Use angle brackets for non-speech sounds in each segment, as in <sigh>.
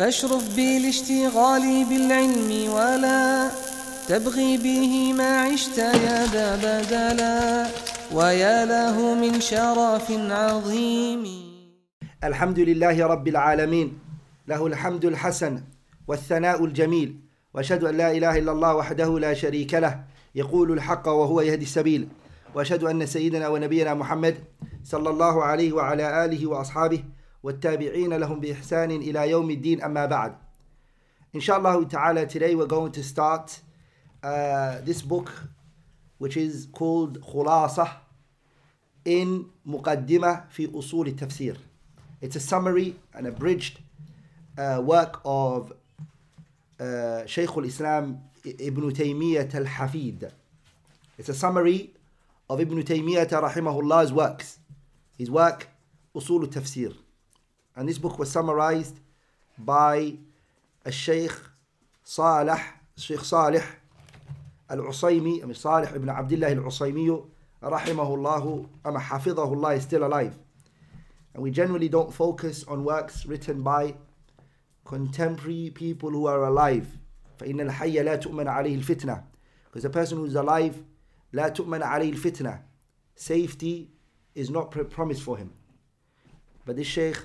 فاشرف بي لاشتغالي بالعلم ولا تبغي به ما عشت يا ذا بدلا ويا له من شرف عظيم الحمد لله رب العالمين له الحمد الحسن والثناء الجميل واشهد ان لا اله الا الله وحده لا شريك له يقول الحق وهو يهدي السبيل واشهد ان سيدنا ونبينا محمد صلى الله عليه وعلى اله واصحابه والتابعين لهم بإحسان إلى يوم الدين أما بعد Inshallah تعالى today we're going to start uh, this book which is called خلاصة in مقدمة في أصول التفسير It's a summary and abridged uh, work of uh, al-Islam Ibn Taymiyyah تيمية hafid It's a summary of Ibn Taymiyyah rahimahullah's works. His work, Usul al-Tafsir. And this book was summarized by a Sheikh Salih, Sheikh Salih Al-Usaymi, I mean Salih ibn Abdullah Al-Usaymi, rahimahullah, am hafidahullah, is still alive. And we generally don't focus on works written by contemporary people who are alive. فإن الحي لا تؤمن عليه الفتنة. Because the person who's alive, لا تؤمن عليه الفتنة. Safety is not promised for him. But this sheikh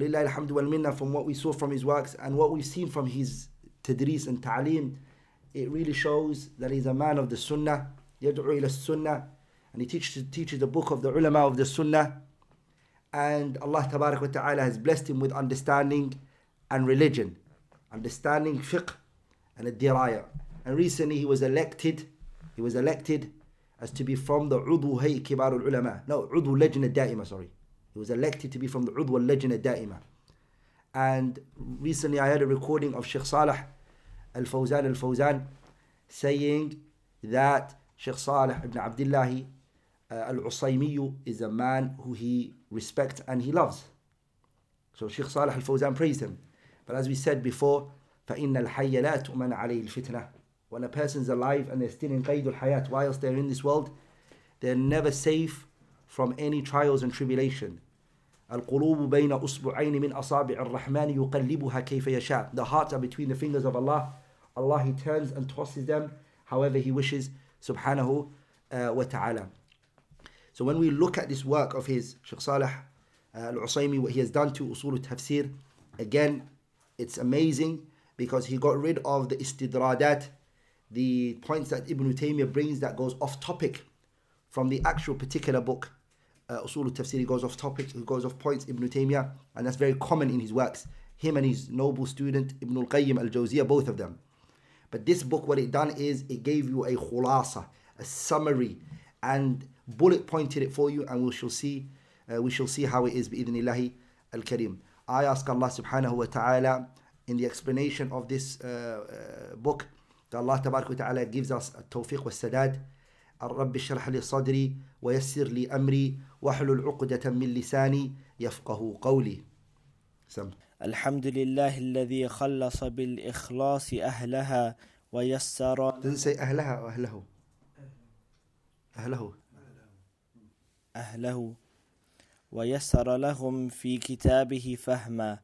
alhamdu from what we saw from his works and what we've seen from his tadris and ta'aleem, it really shows that he's a man of the sunnah, yad'u ila sunnah, and he teaches, teaches the book of the ulama of the sunnah. And Allah ta'ala has blessed him with understanding and religion, understanding fiqh and a diraya. And recently he was elected, he was elected as to be from the Udu Hay Kibarul Ulama. No, Udu Legend Da'ima, sorry. He was elected to be from the Udwa Legend Da'ima. And recently I had a recording of Sheikh Saleh Al Fawzan Al Fawzan saying that Sheikh Saleh ibn Abdullah uh, Al Usaymiyu is a man who he respects and he loves. So Sheikh Saleh Al Fawzan praised him. But as we said before, فَإِنَّ الْحَيَّ لَا تُؤْمَنْ عَلَيْهِ الْفِتْنَةِ When a person is alive and they're still in qaidul hayat, whilst they're in this world, they're never safe from any trials and tribulation. القلوب بين أصبعين من أصابع الرحمن يقلبها كيف يشاء The hearts are between the fingers of Allah. Allah He turns and tosses them however He wishes subhanahu uh, wa ta'ala. So when we look at this work of his, Sheikh Salih uh, Al-Usaymi, what he has done to Usul tafsir again, it's amazing because he got rid of the istidradat, the points that Ibn Taymiyyah brings that goes off topic from the actual particular book uh, Usul al-Tafsir, he goes off topics, he goes off points, Ibn Taymiyyah, and that's very common in his works. Him and his noble student, Ibn al-Qayyim al-Jawziyah, both of them. But this book, what it done is, it gave you a khulasa, a summary, and bullet pointed it for you, and we shall see, uh, we shall see how it is, bi'idhnillahi al-Karim. I ask Allah subhanahu wa ta'ala, in the explanation of this uh, uh book, that Allah ta'ala gives us a tawfiq wa sadad, رب اشرح لي صدري ويسر لي أمري واحلل عقدة من لساني يفقه قولي سم الحمد لله الذي خلص بالإخلاص أهلها ويسر تنسي أهلها أو أهله أهله أهله ويسر لهم في كتابه فهما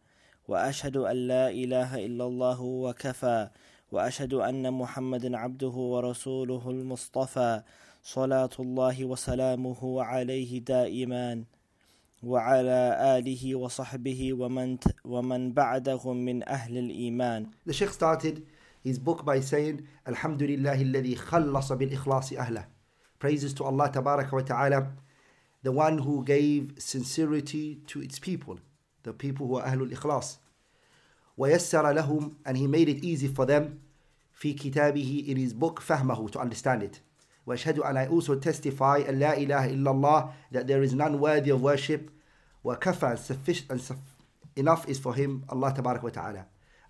وأشهد أن لا إله إلا الله وكفى واشهد ان محمدا عبده ورسوله المصطفى صلاه الله وسلامه عليه دائما وعلى اله وصحبه ومن ومن بعدهم من اهل الايمان. The Sheikh started his book by saying الحمد لله الذي خلص بالإخلاص أهله. Praises to Allah تبارك وتعالى the one who gave sincerity to its people, the people who are اهل الاخلاص. ويسر لهم and he made it easy for them في كتابه in his book فهمه to understand it وأشهد أن I also testify أن لا إله إلا الله that there is none worthy of worship وكفى and sufficient and suf- enough is for him Allah تبارك وتعالى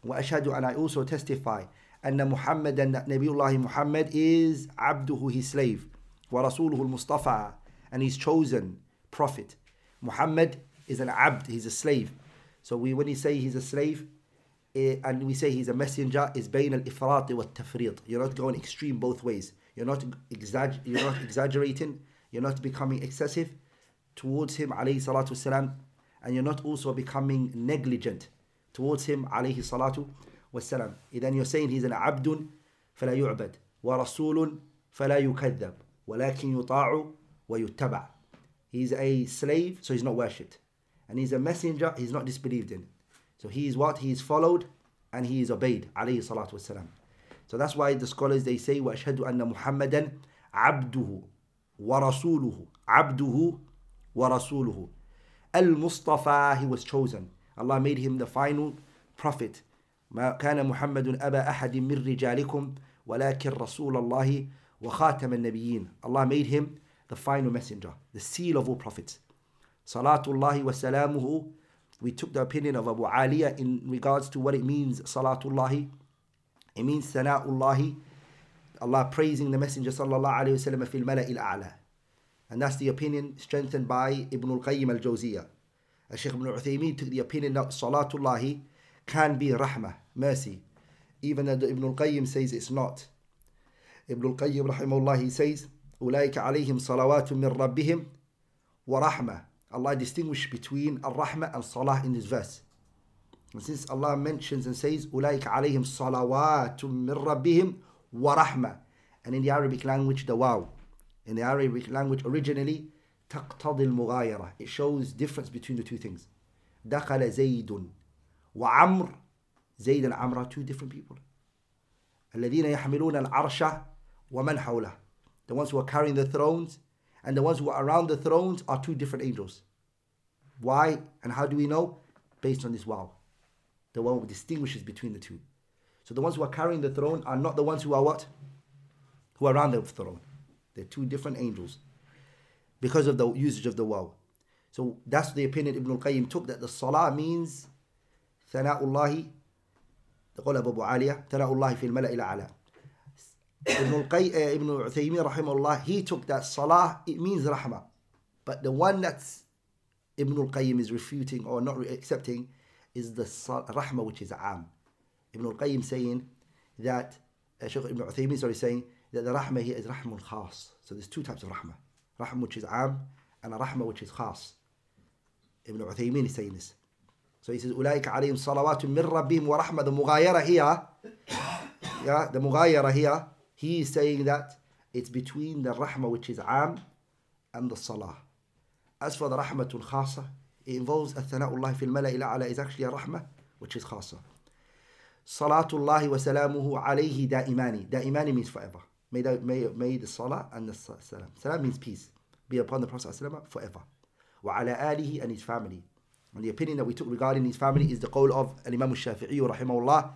وأشهد أن I also testify أن محمدا نبي الله محمد is عبده his slave ورسوله المصطفى and his chosen prophet محمد is an عبد he's a slave so we when he say he's a slave Eh, and we say he's a messenger is بين الإفراط والتفريط. You're not going extreme both ways. You're not you're not exaggerating. You're not becoming excessive towards him عليه الصلاة and you're not also becoming negligent towards him عليه الصلاة Then you're saying he's an عبد فلا يعبد ورسول فلا يكذب ولكن يطاع ويتبع. He's a slave so he's not worshipped and he's a messenger he's not disbelieved in. So he is what? He is followed and he is obeyed. عليه الصلاة والسلام. So that's why the scholars they say وأشهد أن محمدا عبده ورسوله عبده ورسوله المصطفى he was chosen Allah made him the final prophet ما كان محمد أبا أحد من رجالكم ولكن رسول الله وخاتم النبيين Allah made him the final messenger the seal of all prophets صلاة الله وسلامه we took the opinion of Abu Aliya in regards to what it means, Salatullahi. It means Sana'ullahi, Allah praising the Messenger Sallallahu Alaihi Wasallam fil mala'il a'la. And that's the opinion strengthened by Ibn al-Qayyim al-Jawziyah. Shaykh Ibn Uthaymeen took the opinion that Salatullahi can be rahmah, mercy. Even though Ibn al-Qayyim says it's not. Ibn al-Qayyim rahimahullah, he says, أولئك عليهم صلوات من ربهم ورحمة Allah distinguished between al rahmah and Salah in this verse. And since Allah mentions and says, alayhim عَلَيْهِمْ صَلَوَاتٌ مِّن رَبِّهِمْ وَرَحْمَةٌ And in the Arabic language, the wow. In the Arabic language originally, تَقْتَضِ الْمُغَايَرَةِ It shows difference between the two things. دَخَلَ زَيْدٌ وَعَمْرٌ زيد and Amr are two different people. الَّذِينَ يَحْمِلُونَ الْعَرْشَ وَمَنْ حَوْلَهُ The ones who are carrying the thrones and the ones who are around the thrones are two different angels. Why and how do we know? Based on this wow. The one who distinguishes between the two. So the ones who are carrying the throne are not the ones who are what? Who are around the throne. They're two different angels because of the usage of the wow. So that's the opinion Ibn al-Qayyim took that the salah means ثناء الله تقول Abu أبو عالية ثناء al في الملأ الأعلى Ibn, Qay, uh, Ibn Uthaymin, rahimahullah, he took that salah, it means rahmah. But the one that Ibn al-Qayyim is refuting or not accepting is the rahmah, which is am. Ibn al-Qayyim saying that, uh, Shaykh Ibn Uthaymin, sorry, saying that the rahmah here is rahmul khas. So there's two types of rahmah. Rahmah which is am and a rahmah which is khas. Ibn Uthaymin is saying this. So he says, أولئك عليهم صلوات من ربهم ورحمة. The mughayara here, <coughs> yeah, the mughayara here he is saying that it's between the rahmah which is am and the salah. As for the rahmatul khasa, it involves athana'ullah fil ila ala is actually a rahmah which is khasa. Salatullah wa salamuhu alayhi da'imani. Da'imani means forever. May the, may, may the salah and the salam. Salam means peace. Be upon the Prophet forever. Wa ala alihi and his family. And the opinion that we took regarding his family is the call of Imam al-Shafi'i rahimahullah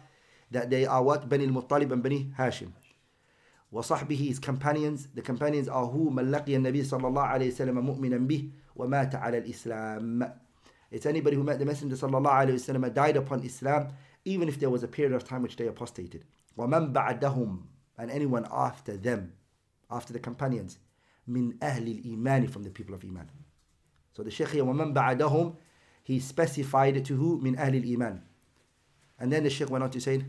that they are what? Bani al-Muttalib and Bani Hashim. وصحبه his companions the companions are who من لقي النبي صلى الله عليه وسلم مؤمنا به ومات على الإسلام It's anybody who met the Messenger صلى الله عليه وسلم died upon Islam even if there was a period of time which they apostated ومن بعدهم and anyone after them after the companions من أهل الإيمان from the people of إيمان So the شيخ ومن بعدهم he specified to who من أهل الإيمان and then the شيخ went on to say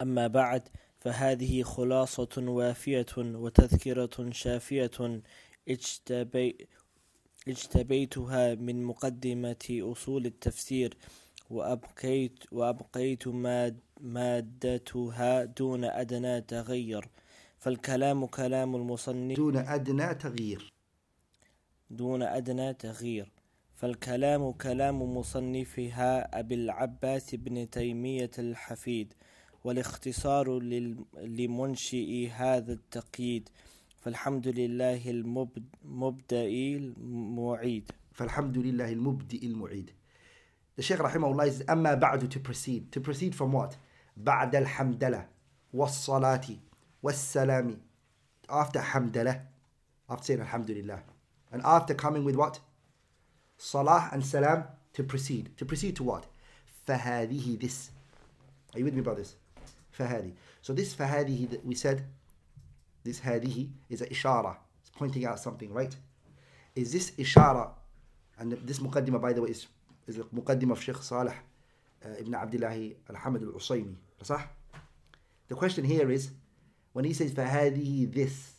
أما بعد فهذه خلاصة وافية وتذكرة شافية اجتبي اجتبيتها من مقدمة أصول التفسير وأبقيت, وأبقيت ماد مادتها دون أدنى تغير فالكلام كلام المصنف دون أدنى تغيير دون أدنى تغيير فالكلام كلام مصنفها أبي العباس بن تيمية الحفيد والاختصار لمنشئ هذا التقييد فالحمد لله المبدئ المعيد فالحمد لله المبدئ المعيد الشيخ رحمه الله says أما بعد to proceed to proceed from what بعد الحمدلة والصلاة والسلام after حمدلة after saying الحمد لله and after coming with what salah and salam to proceed to proceed to what فهذه this are you with me brothers فهذه. So this فهذه that we said, this هذه is an ishara. It's pointing out something, right? Is this ishara, and this muqaddimah, by the way, is, is the muqaddimah of Sheikh Salih uh, ibn Abdullah al-Hamad al-Usaymi. صح? The question here is, when he says فهذه this,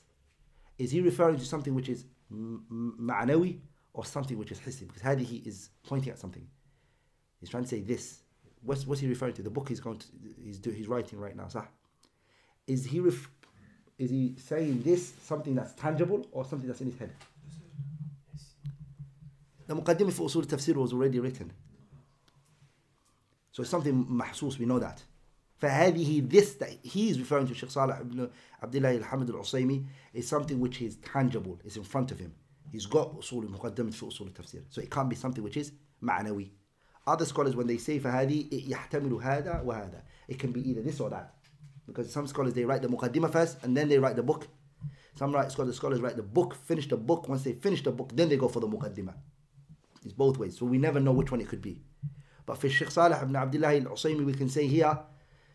is he referring to something which is ma'nawi or something which is hissi? Because هذه is pointing at something. He's trying to say this what's what's he referring to? The book he's going to he's do, he's writing right now, sah. Is he ref, is he saying this something that's tangible or something that's in his head? The Muqaddim for Usul Tafsir was already written. So it's something mahsus, we know that. فهذه this that he is referring to Sheikh Salah ibn Abdullah al-Hamid al-Usaymi is something which is tangible, it's in front of him. He's got usul al-muqaddamat fi usul al-tafsir. So it can't be something which is ma'nawi. Other scholars, when they say فهذه, it هذا وهذا. It can be either this or that. Because some scholars, they write the muqaddimah first and then they write the book. Some write, scholars, scholars write the book, finish the book. Once they finish the book, then they go for the muqaddimah. It's both ways. So we never know which one it could be. But for Sheikh Salih ibn Abdullah al-Usaymi, we can say here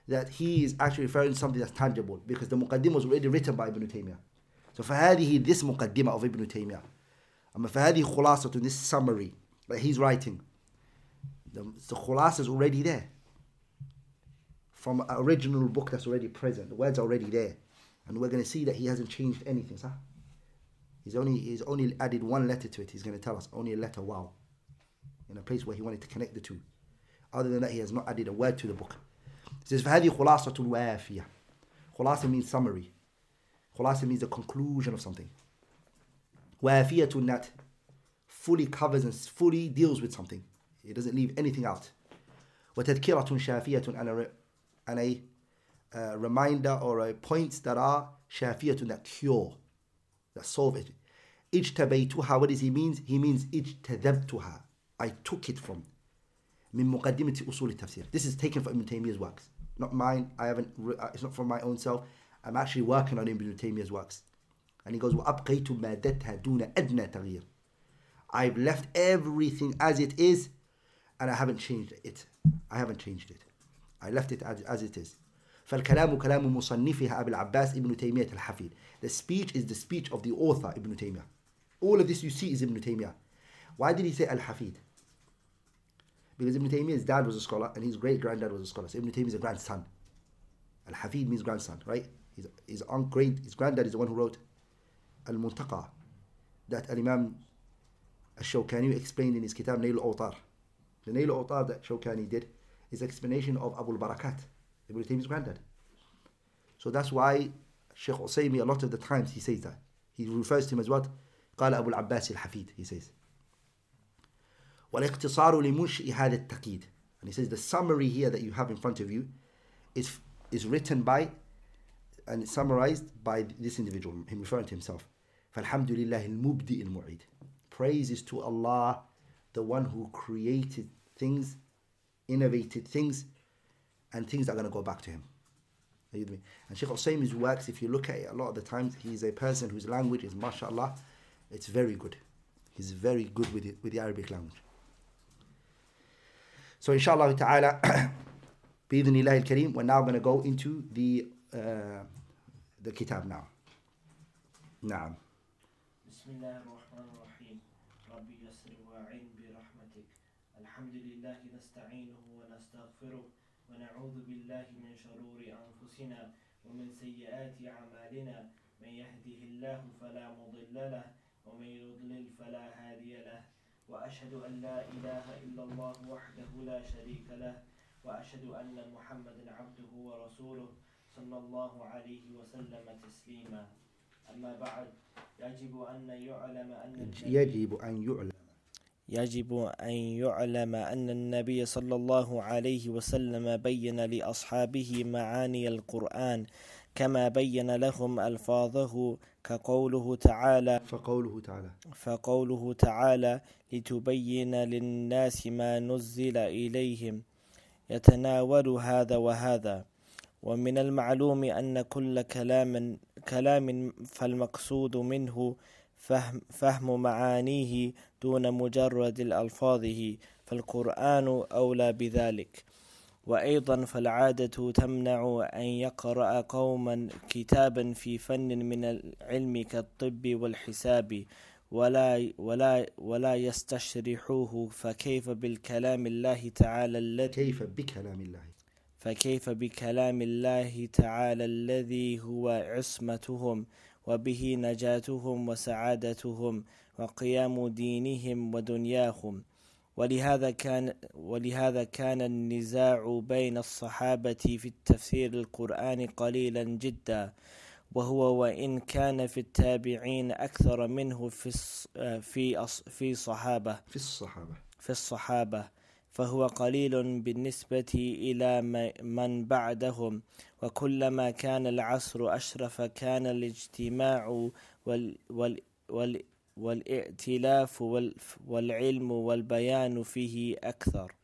that he is actually referring to something that's tangible because the muqaddimah was already written by Ibn Taymiyyah. So فهذه this muqaddimah of Ibn Taymiyyah. أما فهذه خلاصة this summary that he's writing the, the is already there. From an original book that's already present. The words are already there. And we're going to see that he hasn't changed anything, sir. He's only, he's only added one letter to it. He's going to tell us only a letter, wow. In a place where he wanted to connect the two. Other than that, he has not added a word to the book. He says, فَهَذِي خُلَاصَةٌ وَافِيَةٌ Khulasa means summary. Khulasa means the conclusion of something. to that fully covers and fully deals with something. He doesn't leave anything out. وَتَذْكِرَةٌ شَافِيَةٌ And a, a uh, reminder or a point that are shafiyatun, that cure, that solve it. Ijtabaytuha, what does he mean? He means ijtadabtuha. I took it from. Min muqaddimati usul tafsir. This is taken from Ibn Taymiyyah's works. Not mine, I haven't, uh, it's not from my own self. I'm actually working on Ibn Taymiyyah's works. And he goes, وَأَبْقَيْتُ مَادَتْهَا دُونَ أَدْنَى تَغْيِيرٍ I've left everything as it is I have haven't changed it I haven't changed it I left it as, as it is فالكلام كلام مصنفها أبي العباس ابن تيمية الحفيد The speech is the speech of the author ابن تيمية All of this you see is ابن تيمية Why did he say al-Hafid? Because Ibn Taymiyyah's dad was a scholar and his great granddad was a scholar. So Ibn is a grandson. Al Hafid means grandson, right? His, his, great, his granddad is the one who wrote Al Muntaqa that Imam Al Shawkani explained in his Kitab نيل Awtar. The Nail otar that Shawkani did is explanation of Abu Barakat, Ibn Taymiyyah's granddad. So that's why Sheikh Usaymi, a lot of the times he says that. He refers to him as what? قال أبو العباس الحفيد, he says. والاقتصار لمنشئ هذا التقييد. And he says the summary here that you have in front of you is, is written by and summarized by this individual, him referring to himself. فالحمد لله المبدئ المعيد. Praise is to Allah, the one who created things innovated things and things that are going to go back to him. And Sheikh Usaimi's works, if you look at it, a lot of the times he's a person whose language is mashallah, it's very good. He's very good with, it, with the Arabic language. So inshallah ta'ala, <coughs> bi'idhnillahi al-kareem, we're now going to go into the, uh, the kitab now. Naam. Bismillah الحمد لله نستعينه ونستغفره ونعوذ بالله من شرور أنفسنا ومن سيئات أعمالنا من يهده الله فلا مضل له ومن يضلل فلا هادي له وأشهد أن لا إله إلا الله وحده لا شريك له وأشهد أن محمدا عبده ورسوله صلى الله عليه وسلم تسليما أما بعد يجب أن يعلم أن يجب أن يعلم يجب أن يعلم أن النبي صلى الله عليه وسلم بين لأصحابه معاني القرآن كما بين لهم ألفاظه كقوله تعالى فقوله تعالى فقوله تعالى لتبين للناس ما نزل إليهم يتناول هذا وهذا ومن المعلوم أن كل كلام كلام فالمقصود منه فهم, فهم معانيه دون مجرد الألفاظه فالقرآن أولى بذلك وأيضا فالعادة تمنع أن يقرأ قوما كتابا في فن من العلم كالطب والحساب ولا ولا ولا يستشرحوه فكيف بالكلام الله تعالى الذي كيف بكلام الله فكيف بكلام الله تعالى الذي هو عصمتهم وبه نجاتهم وسعادتهم وقيام دينهم ودنياهم ولهذا كان ولهذا كان النزاع بين الصحابة في التفسير القرآن قليلا جدا وهو وإن كان في التابعين أكثر منه في في في صحابة في الصحابة في الصحابة فهو قليل بالنسبة إلى من بعدهم وكلما كان العصر أشرف كان الاجتماع وال وال وال والائتلاف والعلم والبيان فيه أكثر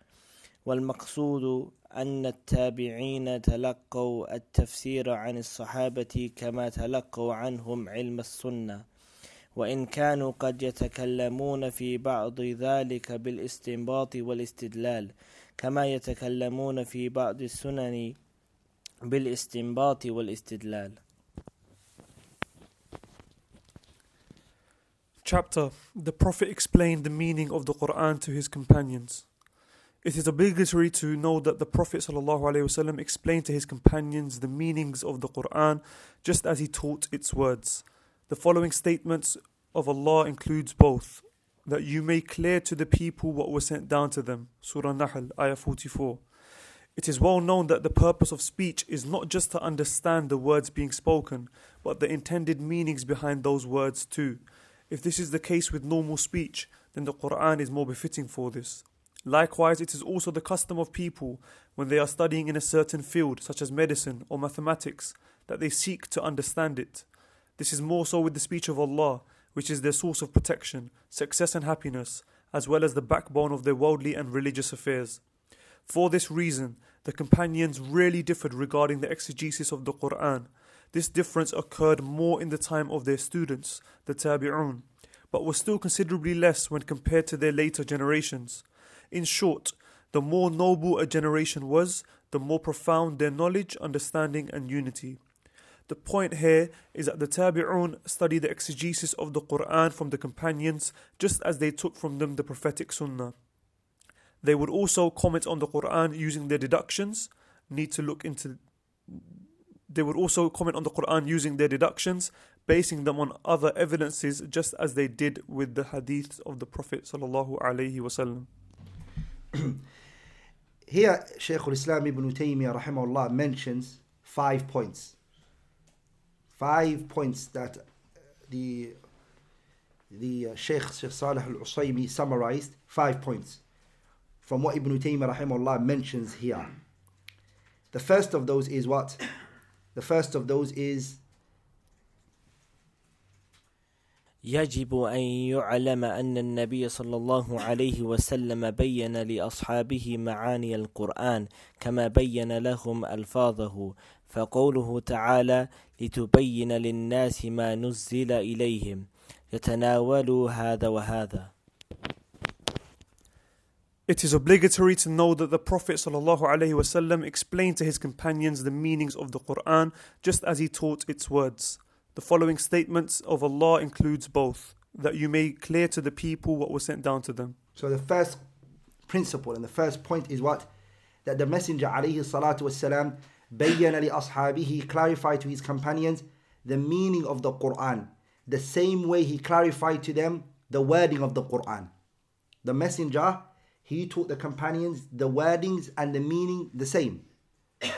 والمقصود أن التابعين تلقوا التفسير عن الصحابة كما تلقوا عنهم علم السنة وإن كانوا قد يتكلمون في بعض ذلك بالاستنباط والاستدلال كما يتكلمون في بعض السنن بالاستنباط والاستدلال Chapter The Prophet explained the meaning of the Quran to his companions. It is obligatory to know that the Prophet ﷺ explained to his companions the meanings of the Quran just as he taught its words. The following statements of Allah includes both that you make clear to the people what was sent down to them. Surah Nahl, Ayah 44. It is well known that the purpose of speech is not just to understand the words being spoken, but the intended meanings behind those words too. If this is the case with normal speech, then the Quran is more befitting for this. Likewise, it is also the custom of people, when they are studying in a certain field, such as medicine or mathematics, that they seek to understand it. This is more so with the speech of Allah, which is their source of protection, success, and happiness, as well as the backbone of their worldly and religious affairs. For this reason, the companions rarely differed regarding the exegesis of the Quran. This difference occurred more in the time of their students, the Tabi'un, but was still considerably less when compared to their later generations. In short, the more noble a generation was, the more profound their knowledge, understanding, and unity. The point here is that the Tabi'un study the exegesis of the Quran from the companions just as they took from them the prophetic Sunnah. They would also comment on the Quran using their deductions. Need to look into. They would also comment on the Quran using their deductions, basing them on other evidences, just as they did with the hadiths of the Prophet Here, Shaykh al-Islam Ibn Taymiyyah rahimahullah mentions five points five points that uh, the the uh, Sheikh Sheikh Salih Al Usaymi summarized five points from what Ibn Taymiyyah rahimahullah mentions here. The first of those is what? The first of those is يجب أن يعلم أن النبي صلى الله عليه وسلم بين لأصحابه معاني القرآن كما بين لهم ألفاظه فقوله تعالى لتبين للناس ما نزل إليهم يتناولوا هذا وهذا It is obligatory to know that the Prophet ﷺ explained to his companions the meanings of the Quran just as he taught its words. The following statements of Allah includes both, that you may clear to the people what was sent down to them. So the first principle and the first point is what? That the Messenger ﷺ بَيَّنَ لِأَصْحَابِهِ He clarified to his companions the meaning of the Quran, the same way he clarified to them the wording of the Quran. The messenger, he taught the companions the wordings and the meaning the same.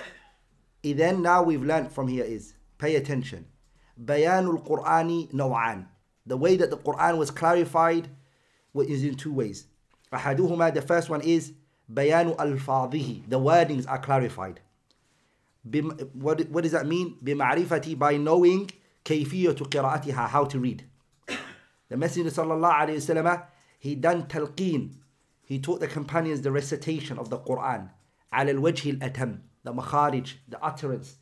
<coughs> then now we've learned from here is, pay attention. Bayanul Qur'ani naw'an. The way that the Quran was clarified is in two ways. Ahaduhuma, the first one is Bayanu al-fadhihi. The wordings are clarified what, what does that mean? بمعرفتي by knowing قراءتها how to read. The Messenger sallallahu alayhi wasallam he done talqeen. He taught the companions the recitation of the Quran. على الوجه الأتم the makharij, the utterance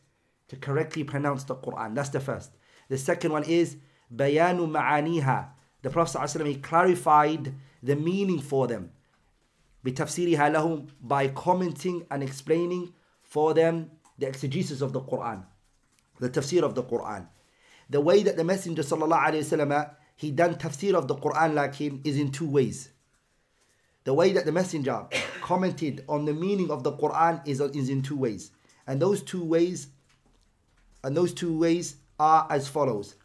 to correctly pronounce the Quran. That's the first. The second one is bayanu ma'aniha. The Prophet ﷺ, he clarified the meaning for them. بتفسيرها لهم by commenting and explaining for them the exegesis of the Quran, the tafsir of the Quran. The way that the Messenger وسلم, he done tafsir of the Quran like him is in two ways. The way that the Messenger <coughs> commented on the meaning of the Quran is, is in two ways. And those two ways and those two ways are as follows.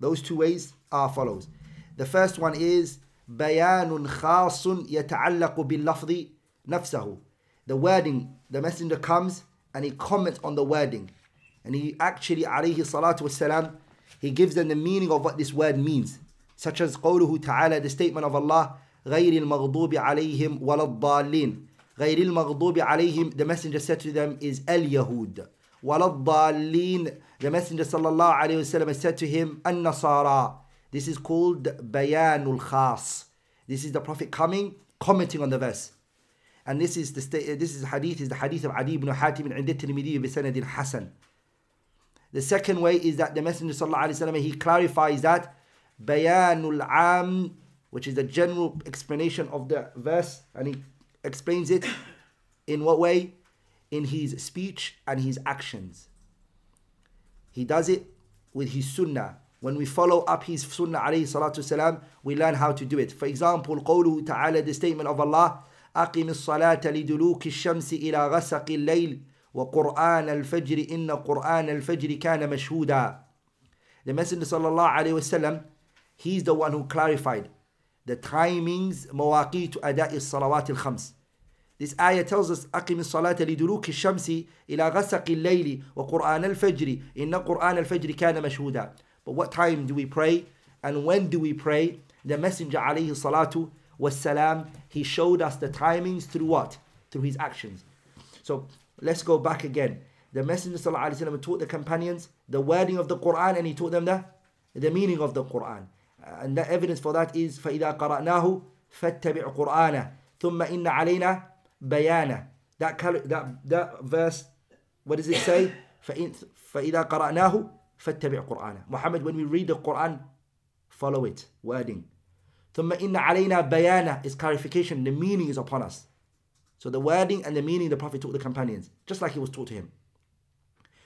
Those two ways are follows. The first one is بيان خاص يتعلق باللفظ نفسه. The wording, the messenger comes and he comments on the wording. And he actually, alayhi salatu wasalam, he gives them the meaning of what this word means. Such as قوله تعالى, the statement of Allah, غير المغضوب عليهم ولا الضالين. غير المغضوب عليهم, the messenger said to them, is al-Yahud. ولا الضالين, the messenger sallallahu alayhi wasallam said to him, النصارى. This is called bayanul khas. This is the prophet coming, commenting on the verse. And this is the sta- this is the hadith is the hadith of Adi ibn Hatim and Tirmidhi بسند حسن. The second way is that the Messenger وسلم, he clarifies that bayanul am, which is the general explanation of the verse, and he explains it in what way? In his speech and his actions. He does it with his sunnah. When we follow up his sunnah alayhi salatu salam, we learn how to do it. For example, قوله تعالى, the statement of Allah, أقم الصلاة لدلوك الشمس إلى غسق الليل وقرآن الفجر إن قرآن الفجر كان مشهودا The Messenger صلى الله عليه وسلم He is the one who clarified the timings مواقيت أداء الصلوات الخمس This ayah tells us أقم الصلاة لدلوك الشمس إلى غسق الليل وقرآن الفجر إن قرآن الفجر كان مشهودا But what time do we pray and when do we pray The Messenger عليه الصلاة Salam? he showed us the timings through what? Through his actions. So let's go back again. The Messenger وسلم, taught the companions the wording of the Quran and he taught them the, the meaning of the Quran. And the evidence for that is فَإِذَا قَرَأْنَاهُ فَاتَّبِعْ قُرْآنَ ثُمَّ إِنَّ عَلَيْنَا بَيَانَ that, that, that verse, what does it say? <laughs> فَإِذَا قَرَأْنَاهُ فَاتَّبِعْ قُرْآنَ Muhammad, when we read the Quran, follow it, wording. ثم إن علينا بيانا is clarification. The meaning is upon us. So the wording and the meaning the Prophet taught the companions, just like he was taught to him.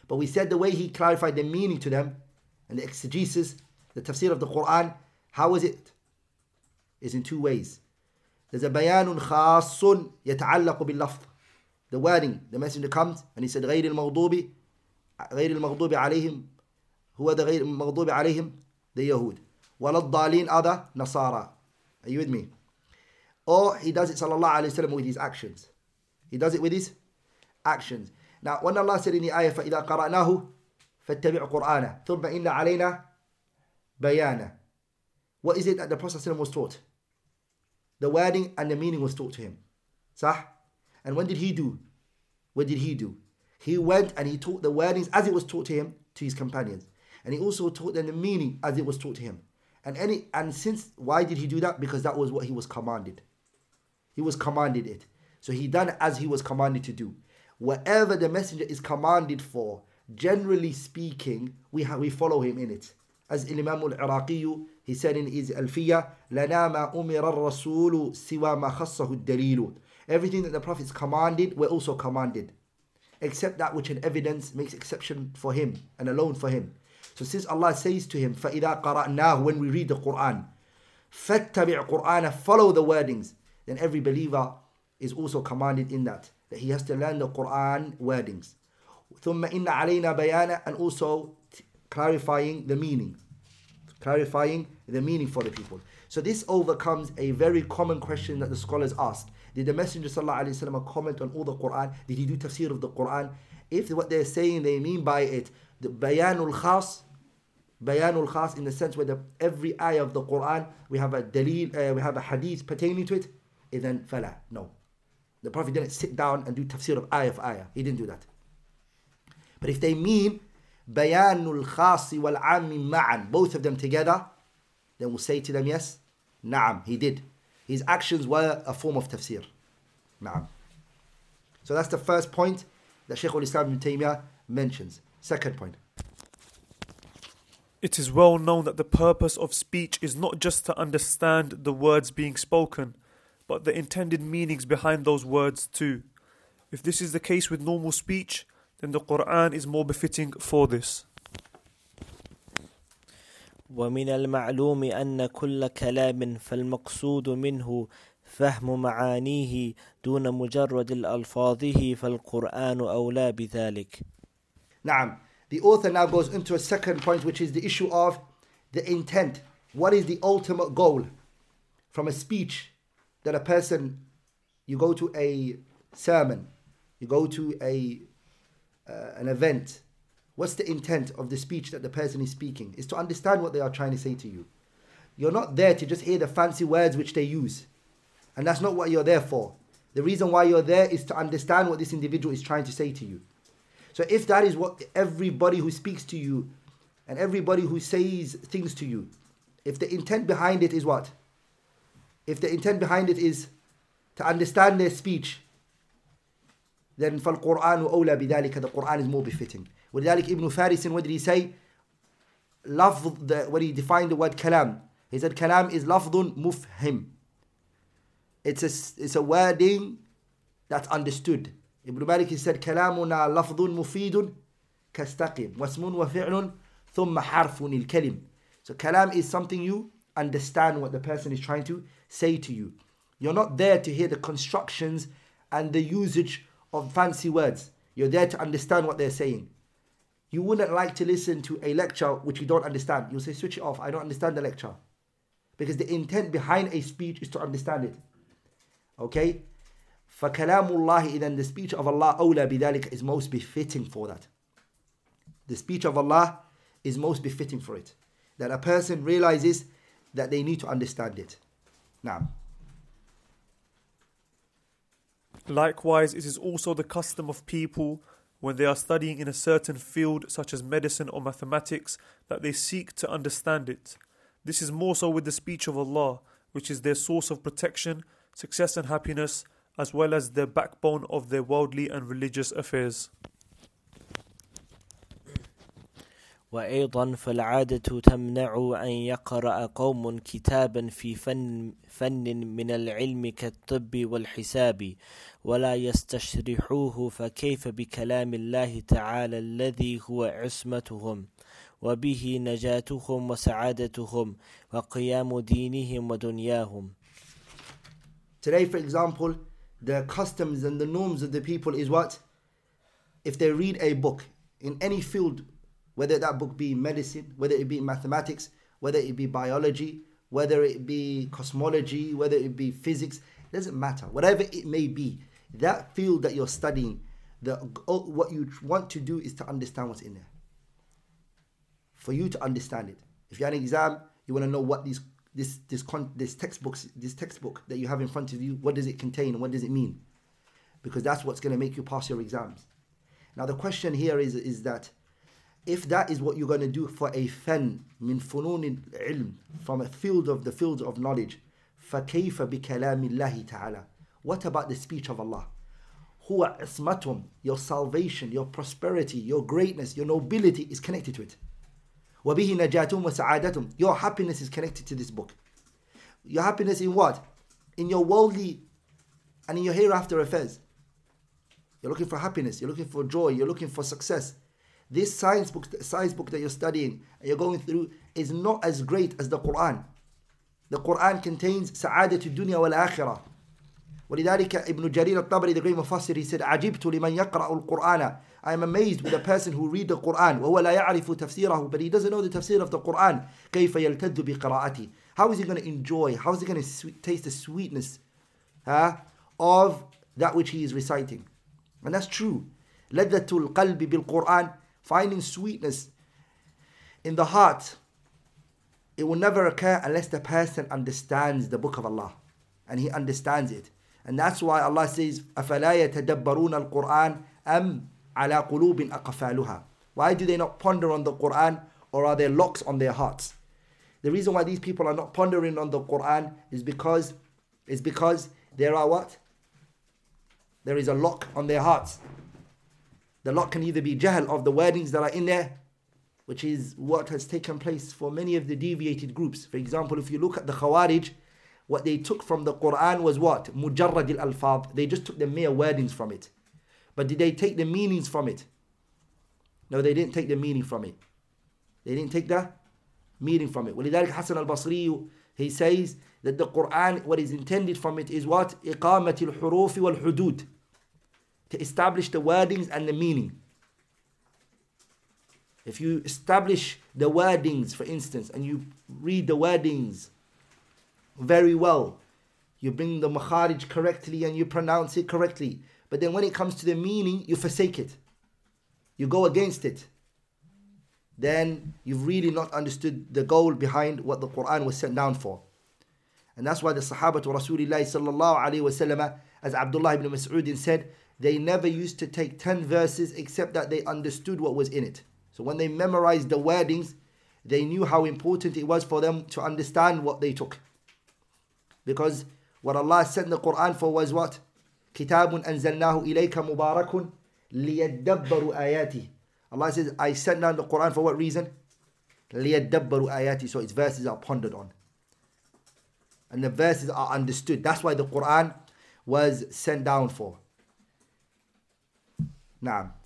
But we said the way he clarified the meaning to them and the exegesis, the tafsir of the Quran, how is it? Is in two ways. There's a بيان خاص يتعلق باللفظ The wording, the messenger comes and he said غير المغضوب غير المغضوب عليهم هو ده غير المغضوب عليهم ده يهود ولا الضالين other نصارى Are you with me? Or he does it sallallahu alayhi wasallam with his actions. He does it with his actions. Now when Allah said in the ayah فَإِذَا قَرَأْنَاهُ فَاتَّبِعْ قُرْآنَ ثُمَّ إِنَّ عَلَيْنَا بَيَانَ What is it that the Prophet was taught? The wording and the meaning was taught to him. Sah? And when did he do? What did he do? He went and he taught the wordings as it was taught to him to his companions. And he also taught them the meaning as it was taught to him. And any and since why did he do that? Because that was what he was commanded. He was commanded it. So he done as he was commanded to do. Whatever the messenger is commanded for, generally speaking, we ha- we follow him in it. As Imam al-Iraqi he said in his Alfiya, لَنَا مَا أُمِرَ الرَّسُولُ سِوَى مَا خَصَّهُ الدَّلِيلُ Everything that the Prophet's commanded, we're also commanded. Except that which an evidence makes exception for him and alone for him. So since Allah says to him, فَإِذَا قَرَأْنَاهُ When we read the Qur'an, فَاتَّبِعْ قُرْآنَ Follow the wordings. Then every believer is also commanded in that. That he has to learn the Qur'an wordings. ثُمَّ إِنَّ عَلَيْنَا بَيَانَ And also clarifying the meaning. Clarifying the meaning for the people. So this overcomes a very common question that the scholars ask. Did the Messenger وسلم, comment on all the Quran? Did he do tafsir of the Quran? If what they're saying they mean by it, the bayanul khas, bayanul khas in the sense where the, every ayah of the Quran we have a dalil, uh, we have a hadith pertaining to it, then fala. No. The Prophet didn't sit down and do tafsir of ayah of ayah. He didn't do that. But if they mean bayanul khasi wal ammi ma'an, both of them together, then we'll say to them, yes, na'am, he did. His actions were a form of tafsir. Na'am. So that's the first point that Shaykh al-Islam ibn Taymiyyah mentions. Second point. It is well known that the purpose of speech is not just to understand the words being spoken, but the intended meanings behind those words too. If this is the case with normal speech, then the Quran is more befitting for this. ومن المعلوم أن كل كلام فالمقصود منه فهم معانيه دون مجرد الألفاظه فالقرآن أولى بذلك. نعم. The author now goes into a second point, which is the issue of the intent. What is the ultimate goal from a speech that a person, you go to a sermon, you go to a uh, an event. What's the intent of the speech that the person is speaking? Is to understand what they are trying to say to you. You're not there to just hear the fancy words which they use. And that's not what you're there for. The reason why you're there is to understand what this individual is trying to say to you. So if that is what everybody who speaks to you and everybody who says things to you, if the intent behind it is what? If the intent behind it is to understand their speech, then فَالْقُرْآنُ أَوْلَى بِذَلِكَ The Qur'an is more befitting. ولذلك Ibn Faris, what did he say? Love the, when he defined the word kalam, he said kalam is lafdun mufhim. It's a, it's a wording that's understood. Ibn Malik, he said, كلامنا لفظ مفيد كستقيم واسم وفعل ثم حرف الكلم. So kalam is something you understand what the person is trying to say to you. You're not there to hear the constructions and the usage of fancy words. You're there to understand what they're saying. You wouldn't like to listen to a lecture which you don't understand. You'll say, switch it off, I don't understand the lecture. Because the intent behind a speech is to understand it. Okay? فَكَلَامُ اللَّهِ Then the speech of Allah أَوْلَى بِذَلِكَ is most befitting for that. The speech of Allah is most befitting for it. That a person realizes that they need to understand it. Now. Likewise, it is also the custom of people when they are studying in a certain field, such as medicine or mathematics, that they seek to understand it. This is more so with the speech of Allah, which is their source of protection, success, and happiness, as well as the backbone of their worldly and religious affairs. وأيضا فالعادة تمنع أن يقرأ قوم كتابا في فن, فن من العلم كالطب والحساب ولا يستشرحوه فكيف بكلام الله تعالى الذي هو عصمتهم وبه نجاتهم وسعادتهم وقيام دينهم ودنياهم Today, for example, the customs and the norms of the people is what? If they read a book in any field, whether that book be medicine, whether it be mathematics, whether it be biology, whether it be cosmology, whether it be physics, it doesn't matter. Whatever it may be, that field that you're studying, the what you want to do is to understand what's in there. For you to understand it. If you had an exam, you want to know what these this this con- this textbooks this textbook that you have in front of you what does it contain what does it mean because that's what's going to make you pass your exams now the question here is is that if that is what you're going to do for a fan min funun ilm from a field of the fields of knowledge فكيف بكلام الله تعالى what about the speech of Allah هو عصمتهم your salvation your prosperity your greatness your nobility is connected to it وَبِهِ Your happiness is connected to this book. Your happiness in what? In your worldly and in your hereafter affairs. You're looking for happiness. You're looking for joy. You're looking for success. This science book, science book that you're studying and you're going through is not as great as the Quran. The Quran contains sa'adat dunya wal akhirah. ولذلك ابن جرير الطبري the great مفسر he said عجبت لمن يقرأ القرآن I am amazed with a person who read the Quran وهو لا يعرف تفسيره but he doesn't know the تفسير of the Quran كيف يلتذ بقراءته how is he going to enjoy how is he going to taste the sweetness huh, of that which he is reciting and that's true لذة القلب بالقرآن finding sweetness in the heart it will never occur unless the person understands the book of Allah and he understands it And that's why Allah says, أَفَلَا يَتَدَبَّرُونَ الْقُرْآنَ أَمْ عَلَى قُلُوبٍ أَقْفَالُهَا Why do they not ponder on the Qur'an or are there locks on their hearts? The reason why these people are not pondering on the Qur'an is because, is because there are what? There is a lock on their hearts. The lock can either be jahl of the wordings that are in there, which is what has taken place for many of the deviated groups. For example, if you look at the Khawarij, what they took from the Quran was what? Mujarrad al alfad. They just took the mere wordings from it. But did they take the meanings from it? No, they didn't take the meaning from it. They didn't take the meaning from it. ولذلك Hassan al-Basri, he says that the Quran, what is intended from it is what? إقامة الحروف والحدود. To establish the wordings and the meaning. If you establish the wordings, for instance, and you read the wordings very well. You bring the makharij correctly and you pronounce it correctly. But then when it comes to the meaning, you forsake it. You go against it. Then you've really not understood the goal behind what the Quran was sent down for. And that's why the Sahaba to Rasulullah as Abdullah ibn Mas'ud said, they never used to take 10 verses except that they understood what was in it. So when they memorized the wordings, they knew how important it was for them to understand what they took. Because what Allah sent the Quran for was what? كتاب أنزلناه إليك مبارك ليدبروا آياته Allah says, I sent down the Quran for what reason? ليدبروا آياته So its verses are pondered on. And the verses are understood. That's why the Quran was sent down for. Naam.